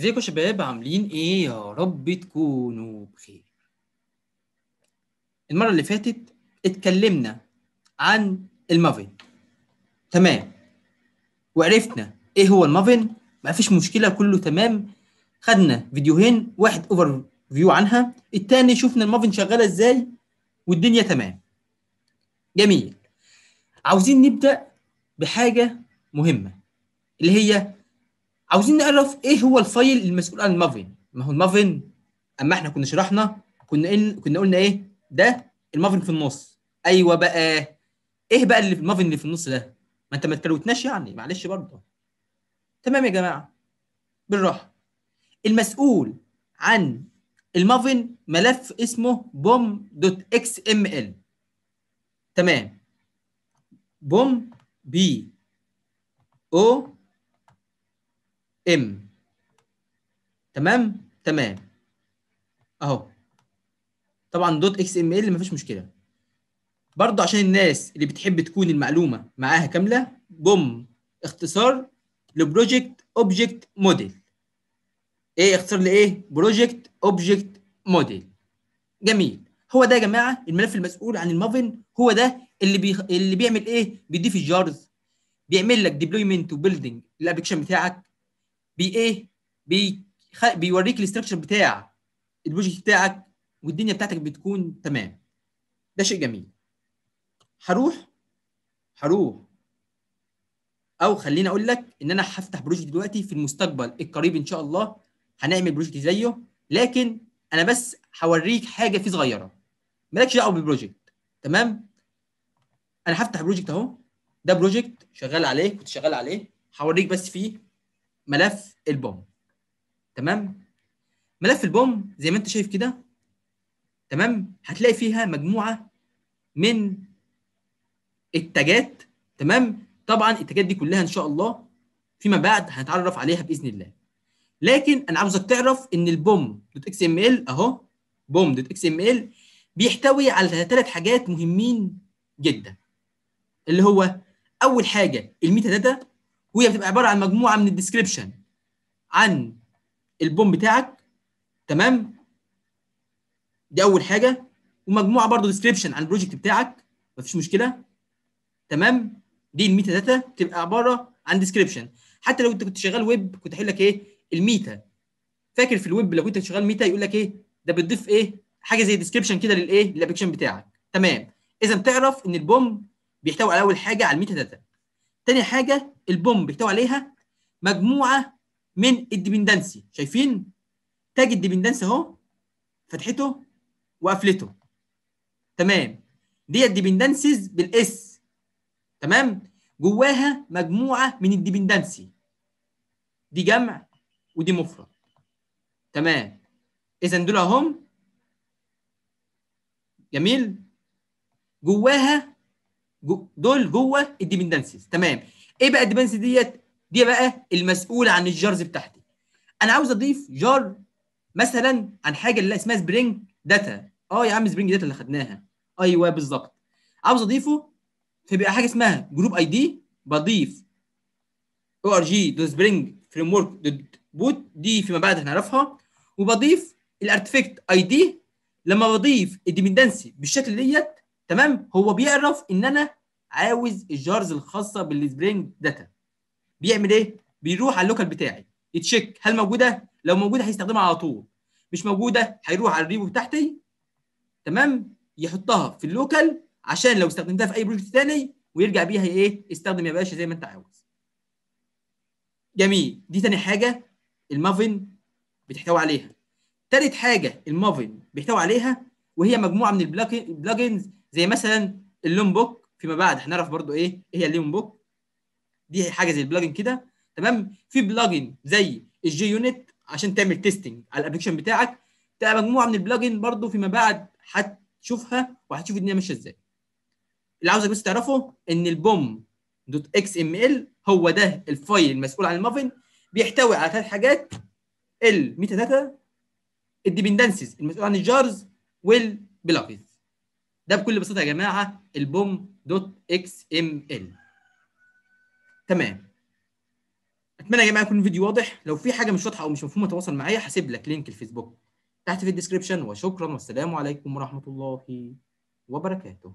ازيكم يا شباب عاملين ايه يا رب تكونوا بخير المره اللي فاتت اتكلمنا عن المافن تمام وعرفنا ايه هو المافن ما فيش مشكله كله تمام خدنا فيديوهين واحد اوفر فيو عنها التاني شفنا المافن شغاله ازاي والدنيا تمام جميل عاوزين نبدا بحاجه مهمه اللي هي عاوزين نعرف ايه هو الفايل المسؤول عن المافن ما هو المافن اما احنا كنا شرحنا كنا كنا قلنا ايه ده المافن في النص ايوه بقى ايه بقى اللي في المافن اللي في النص ده ما انت ما تكروتناش يعني معلش برضه تمام يا جماعه بالراحه المسؤول عن المافن ملف اسمه بوم دوت اكس ام ال تمام بوم بي او ام تمام تمام اهو طبعا دوت اكس ام ال مفيش مشكله برضه عشان الناس اللي بتحب تكون المعلومه معاها كامله بوم اختصار لبروجكت اوبجكت موديل ايه اختصار لايه بروجكت اوبجكت موديل جميل هو ده يا جماعه الملف المسؤول عن المافن هو ده اللي بي... اللي بيعمل ايه بيضيف الجارز بيعمل لك ديبلويمنت وبيلدنج الابلكيشن بتاعك بي ايه بي خ... بيوريك الاستراكشر بتاع البروجكت بتاعك والدنيا بتاعتك بتكون تمام ده شيء جميل هروح هروح او خليني اقول لك ان انا هفتح بروجكت دلوقتي في المستقبل القريب ان شاء الله هنعمل بروجكت زيه لكن انا بس هوريك حاجه فيه صغيره مالكش دعوه بالبروجكت تمام انا هفتح بروجكت اهو ده بروجكت شغال عليه كنت شغال عليه هوريك بس فيه ملف البوم تمام ملف البوم زي ما انت شايف كده تمام هتلاقي فيها مجموعه من التاجات تمام طبعا التاجات دي كلها ان شاء الله فيما بعد هنتعرف عليها باذن الله لكن انا عاوزك تعرف ان البوم دوت اكس ام ال اهو بوم دوت اكس ام ال بيحتوي على ثلاث حاجات مهمين جدا اللي هو اول حاجه الميتا داتا وهي بتبقى عباره عن مجموعه من الديسكريبشن عن البوم بتاعك تمام دي اول حاجه ومجموعه برضو ديسكريبشن عن البروجكت بتاعك مفيش مشكله تمام دي الميتا داتا بتبقى عباره عن ديسكريبشن حتى لو انت كنت شغال ويب كنت هقول لك ايه الميتا فاكر في الويب لو كنت شغال ميتا يقول لك ايه ده بتضيف ايه حاجه زي ديسكريبشن كده للايه للابلكيشن بتاعك تمام اذا تعرف ان البوم بيحتوي على اول حاجه على الميتا داتا تاني حاجه البوم بيحتوي عليها مجموعه من الديبندنسي شايفين تاج الديبندنسي اهو فتحته وقفلته تمام دي الديبندنسيز بالاس تمام جواها مجموعه من الديبندنسي دي جمع ودي مفرد تمام اذا دول اهم جميل جواها دول جوه الديبندنسيز تمام ايه بقى الديبندنس ديت دي بقى المسؤوله عن الجارز بتاعتي انا عاوز اضيف جار مثلا عن حاجه اللي اسمها سبرينج داتا اه يا عم سبرينج داتا اللي خدناها ايوه بالظبط عاوز اضيفه فبيبقى حاجه اسمها جروب اي دي بضيف او ار جي دو سبرينج فريم ورك بوت دي فيما بعد هنعرفها وبضيف الارتفكت اي دي لما بضيف الديبندنسي بالشكل ديت تمام هو بيعرف ان انا عاوز الجارز الخاصه بالسبرينج داتا بيعمل ايه بيروح على اللوكال بتاعي يتشيك هل موجوده لو موجوده هيستخدمها على طول مش موجوده هيروح على الريبو بتاعتي تمام يحطها في اللوكال عشان لو استخدمتها في اي بروجكت تاني ويرجع بيها ايه استخدم يا باشا زي ما انت عاوز جميل دي تاني حاجه المافن بتحتوي عليها تالت حاجه المافن بيحتوي عليها وهي مجموعه من البلاجنز زي مثلا اللون بوك فيما بعد هنعرف برضو ايه ايه هي اللون بوك دي حاجه زي البلجن كده تمام في بلجن زي الجي يونت عشان تعمل تيستنج على الابلكيشن بتاعك تبقى مجموعه من البلجن برضو فيما بعد هتشوفها وهتشوف الدنيا ماشيه ازاي اللي عاوزك بس تعرفه ان البوم دوت اكس ام ال هو ده الفايل المسؤول عن المافن بيحتوي على ثلاث حاجات الميتا داتا الديبندنسز المسؤول عن الجارز والبلاجز ده بكل بساطه يا جماعه البوم دوت اكس ام ال تمام اتمنى يا جماعه يكون الفيديو واضح لو في حاجه مش واضحه او مش مفهومه تواصل معايا هسيب لك لينك الفيسبوك تحت في الديسكربشن وشكرا والسلام عليكم ورحمه الله وبركاته